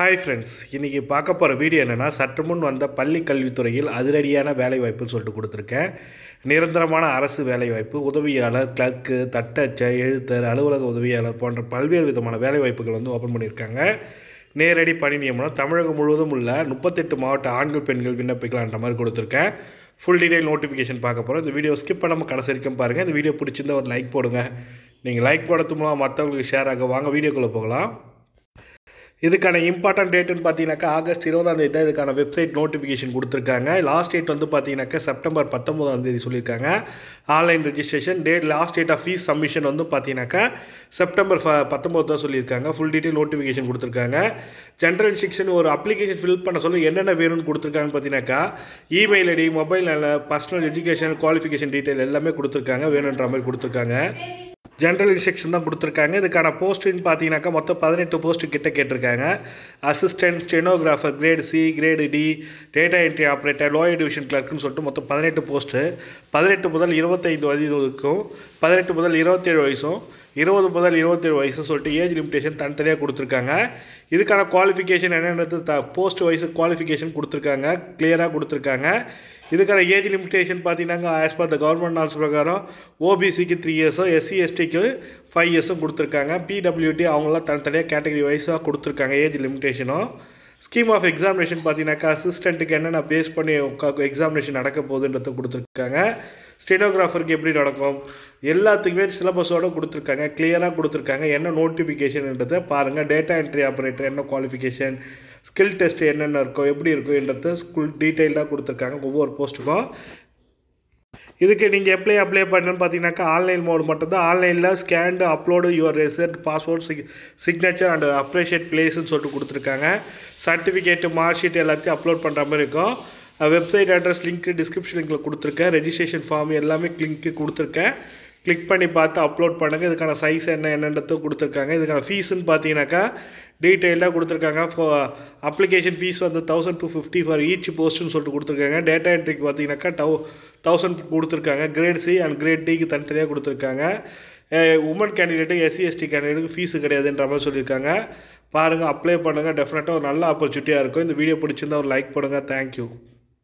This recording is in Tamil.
ஹாய் ஃப்ரெண்ட்ஸ் இன்றைக்கி பார்க்க போகிற வீடியோ என்னென்னா சற்று முன் வந்த பள்ளி கல்வித்துறையில் அதிரடியான வேலைவாய்ப்புன்னு சொல்லிட்டு கொடுத்துருக்கேன் நிரந்தரமான அரசு வேலைவாய்ப்பு உதவியாளர் கிளர்க்கு தட்டச்ச எழுத்தர் அலுவலக உதவியாளர் போன்ற பல்வேறு விதமான வேலைவாய்ப்புகள் வந்து ஓப்பன் பண்ணியிருக்காங்க நேரடி பணி நியமனம் தமிழகம் முழுவதும் உள்ள முப்பத்தெட்டு மாவட்ட ஆண்கள் பெண்கள் விண்ணப்பிக்கலான்ற மாதிரி கொடுத்துருக்கேன் ஃபுல் டீடைல் நோட்டிஃபிகேஷன் பார்க்க போகிறோம் இந்த வீடியோ ஸ்கிப் பண்ணாமல் கடைசி வரைக்கும் பாருங்கள் இந்த வீடியோ பிடிச்சிருந்தா ஒரு லைக் போடுங்க நீங்கள் லைக் போடுறது மூலம் மற்றவங்களுக்கு ஷேர் ஆக வாங்க வீடியோக்குள்ளே போகலாம் இதுக்கான இம்பார்ட்டன்ட் டேட்டுன்னு பார்த்தீங்கன்னாக்கா ஆகஸ்ட் இருபதாம் தேதி தான் இதுக்கான வெப்சைட் நோட்டிஃபிகேஷன் கொடுத்துருக்காங்க லாஸ்ட் டேட் வந்து பார்த்தீங்கன்னாக்கா செப்டம்பர் பத்தொம்போதாம் தேதி சொல்லியிருக்காங்க online registration date last date of fees submission வந்து பார்த்தீங்கன்னாக்கா செப்டம்பர் பத்தொம்போது தான் சொல்லியிருக்காங்க ஃபுல் டீட்டெயில் நோட்டிஃபிகேஷன் கொடுத்துருக்காங்க ஜென்ரல் இன்ஸ்ட்ரக்ஷன் ஒரு அப்ளிகேஷன் ஃபில் பண்ண சொல்லி என்னென்ன வேணும்னு கொடுத்துருக்காங்கன்னு பார்த்தீங்கன்னாக்கா email ID mobile personal education qualification detail எல்லாமே கொடுத்துருக்காங்க வேணுன்ற மாதிரி கொடுத்துருக்காங்க ஜென்ரல் இன்ஸ்ட்ரக்ஷன் தான் கொடுத்துருக்காங்க இதுக்கான போஸ்ட்டுன்னு பார்த்தீங்கன்னாக்கா மொத்தம் பதினெட்டு போஸ்ட்டு கிட்ட கேட்டிருக்காங்க assistant stenographer grade C grade D data entry operator lower division கிளர்க்குன்னு சொல்லிட்டு மொத்தம் பதினெட்டு போஸ்ட்டு பதினெட்டு முதல் இருபத்தைந்து வயதுக்கும் பதினெட்டு முதல் இருபத்தேழு வயசும் இருபது முதல் இருபத்தேழு வயசு சொல்லிட்டு ஏஜ் லிமிடேஷன் தனித்தனியாக கொடுத்துருக்காங்க இதுக்கான குவாலிஃபிகேஷன் என்னென்னது த போஸ்ட் வைஸ் குவாலிஃபிகேஷன் கொடுத்துருக்காங்க கிளியராக கொடுத்துருக்காங்க இதுக்கான ஏஜ் லிமிடேஷன் பார்த்தீங்கன்னா as per the government norms பிரகாரம் ஓபிசிக்கு த்ரீ இயர்ஸும் எஸ்சி எஸ்டிக்கு ஃபைவ் இயர்ஸும் கொடுத்துருக்காங்க பிடபிள்யூடி அவங்களாம் தனித்தனியாக கேட்டகரி வைஸாக கொடுத்துருக்காங்க ஏஜ் லிமிடேஷனும் ஸ்கீம் ஆஃப் எக்ஸாமினேஷன் பார்த்தீங்கன்னாக்கா அசிஸ்டண்ட்டுக்கு என்னென்ன பேஸ் பண்ணி எக்ஸாமினேஷன் நடக்க போகுதுன்றத கொடுத்துருக்காங்க ஸ்டெனோகிராஃபருக்கு எப்படி நடக்கும் எல்லாத்துக்குமே சிலபஸோடு கொடுத்துருக்காங்க கிளியராக கொடுத்துருக்காங்க என்ன நோட்டிஃபிகேஷன்ன்றத பாருங்கள் டேட்டா என்ட்ரி ஆப்ரேட்டர் என்ன குவாலிஃபிகேஷன் ஸ்கில் டெஸ்ட் என்னென்ன இருக்கோ எப்படி இருக்குன்றத ஸ்கூல் டீட்டெயிலாக கொடுத்துருக்காங்க ஒவ்வொரு போஸ்ட்டுக்கும் இதுக்கு நீங்கள் எப்படி அப்ளை பண்ணணும்னு பார்த்தீங்கன்னாக்கா ஆன்லைன் மோடு மட்டும்தான் ஆன்லைனில் scanned upload your result passport சிக் சிக்னேச்சர் அண்டு அப்ரிஷியேட் பிளேஸ்ன்னு சொல்லிட்டு கொடுத்துருக்காங்க சர்டிஃபிகேட்டு மார்க் ஷீட் எல்லாத்தையும் அப்லோட் பண்ணுற மாதிரி இருக்கும் வெப்சைட் அட்ரஸ் லிங்க்கு டிஸ்கிரிப்ஷன் லிங்கில் கொடுத்துருக்கேன் ரெஜிஸ்ட்ரேஷன் ஃபார்ம் எல்லாமே லிங்க்கு கொடுத்துருக்கேன் கிளிக் பண்ணி பார்த்து அப்லோட் பண்ணுங்கள் இதுக்கான சைஸ் என்ன என்னன்றதோ கொடுத்துருக்காங்க இதுக்கான ஃபீஸுன்னு பார்த்தீங்கன்னாக்கா டீட்டெயிலாக கொடுத்துருக்காங்க ஃபோ அப்ளிகேஷன் ஃபீஸ் வந்து thousand two fifty for each போஸ்ட்டுன்னு சொல்லிட்டு கொடுத்துருக்காங்க டேட்டா என்ட்ரிக்கு பார்த்தீங்கன்னாக்கா டவு தௌசண்ட் கொடுத்துருக்காங்க கிரேட் சி அண்ட் கிரேட் டிக்கு தனித்தனியாக கொடுத்துருக்காங்க உமன் கேண்டிடேட்டு எஸ்சி எஸ்டி கேண்டிடேட்டுக்கு ஃபீஸு கிடையாதுன்ற மாதிரி சொல்லியிருக்காங்க பாருங்கள் அப்ளை பண்ணுங்கள் டெஃபினட்டாக ஒரு நல்ல ஆப்பர்ச்சுனிட்டியாக இருக்கும் இந்த வீடியோ பிடிச்சிருந்தா ஒரு லைக் பண்ணுங்கள் தேங்க்யூ